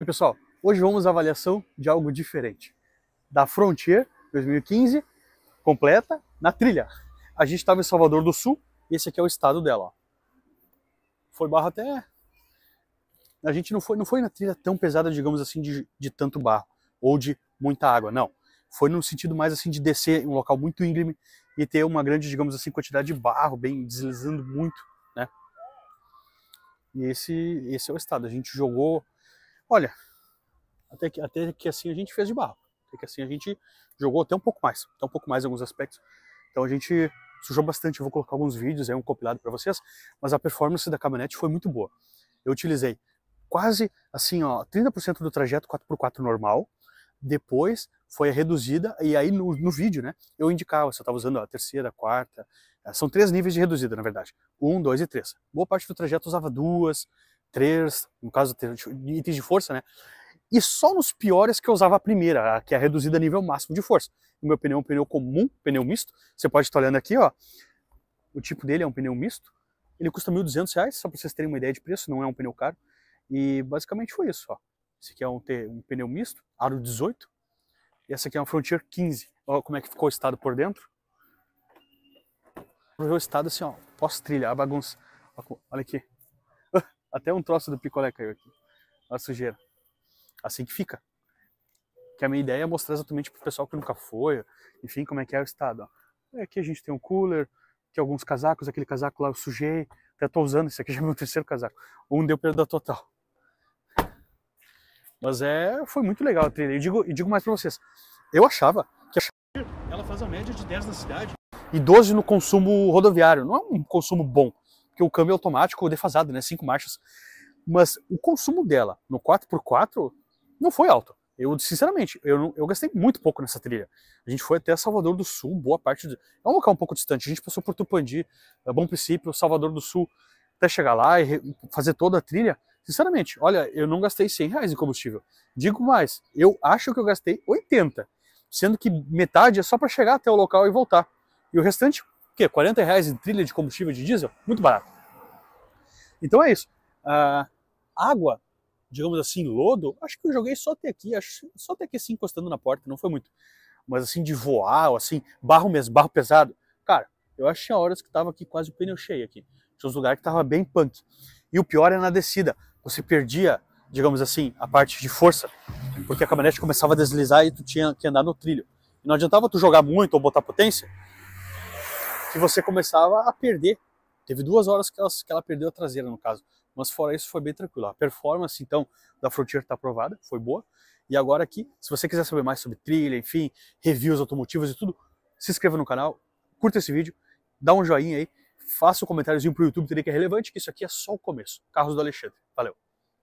E pessoal, hoje vamos à avaliação de algo diferente. Da Frontier 2015, completa, na trilha. A gente estava em Salvador do Sul, e esse aqui é o estado dela. Ó. Foi barro até... A gente não foi, não foi na trilha tão pesada, digamos assim, de, de tanto barro, ou de muita água, não. Foi no sentido mais assim de descer em um local muito íngreme e ter uma grande, digamos assim, quantidade de barro, bem deslizando muito, né? E esse, esse é o estado. A gente jogou Olha, até que, até que assim a gente fez de barro. Até que assim a gente jogou até um pouco mais, até um pouco mais em alguns aspectos. Então a gente sujou bastante. Eu vou colocar alguns vídeos, aí um compilado para vocês. Mas a performance da caminhonete foi muito boa. Eu utilizei quase assim, ó, 30% do trajeto 4x4 normal. Depois foi a reduzida, e aí no, no vídeo, né, eu indicava se eu estava usando a terceira, a quarta. É, são três níveis de reduzida, na verdade: um, dois e três. Boa parte do trajeto usava duas, 3, no caso de itens de força, né? E só nos piores que eu usava a primeira, que é a reduzida a nível máximo de força. O meu pneu é um pneu comum, pneu misto. Você pode estar olhando aqui, ó. O tipo dele é um pneu misto. Ele custa R$ 1.200, só para vocês terem uma ideia de preço, não é um pneu caro. E basicamente foi isso, ó. Esse aqui é um, um pneu misto, aro 18. E essa aqui é uma Frontier 15. Olha como é que ficou o estado por dentro. Vou ver o estado assim, ó. pós trilha a bagunça. Olha aqui. Até um troço do picolé caiu aqui. A sujeira. Assim que fica. Que a minha ideia é mostrar exatamente pro pessoal que nunca foi, enfim, como é que é o estado. Ó. Aqui é a gente tem um cooler, tem alguns casacos, aquele casaco lá eu sujei, até tô usando, esse aqui já é meu terceiro casaco. Um deu perda total. Mas é, foi muito legal a trilha. E digo, digo mais pra vocês, eu achava que a ela faz a média de 10 na cidade e 12 no consumo rodoviário. Não é um consumo bom que o câmbio é automático defasado, né? Cinco marchas. Mas o consumo dela no 4x4 não foi alto. Eu, sinceramente, eu, eu gastei muito pouco nessa trilha. A gente foi até Salvador do Sul, boa parte. Do... É um local um pouco distante. A gente passou por Tupandi, é, Bom Princípio, Salvador do Sul, até chegar lá e fazer toda a trilha. Sinceramente, olha, eu não gastei 100 reais em combustível. Digo mais, eu acho que eu gastei 80, sendo que metade é só para chegar até o local e voltar. E o restante quê? 40 reais em trilha de combustível de diesel? Muito barato. Então é isso. Uh, água, digamos assim, lodo, acho que eu joguei só até aqui, acho, só até aqui assim, encostando na porta, não foi muito. Mas assim, de voar, ou assim, barro mesmo, barro pesado. Cara, eu acho que tinha horas que tava aqui quase o pneu cheio aqui. Tinha uns lugares que tava bem punk. E o pior é na descida. Você perdia, digamos assim, a parte de força, porque a caminhonete começava a deslizar e tu tinha que andar no trilho. não adiantava tu jogar muito ou botar potência, que você começava a perder. Teve duas horas que ela, que ela perdeu a traseira, no caso. Mas fora isso, foi bem tranquilo. A performance, então, da Frontier está aprovada, foi boa. E agora aqui, se você quiser saber mais sobre trilha, enfim, reviews automotivos e tudo, se inscreva no canal, curta esse vídeo, dá um joinha aí, faça um comentáriozinho para o YouTube, teria que é relevante, que isso aqui é só o começo. Carros do Alexandre. Valeu!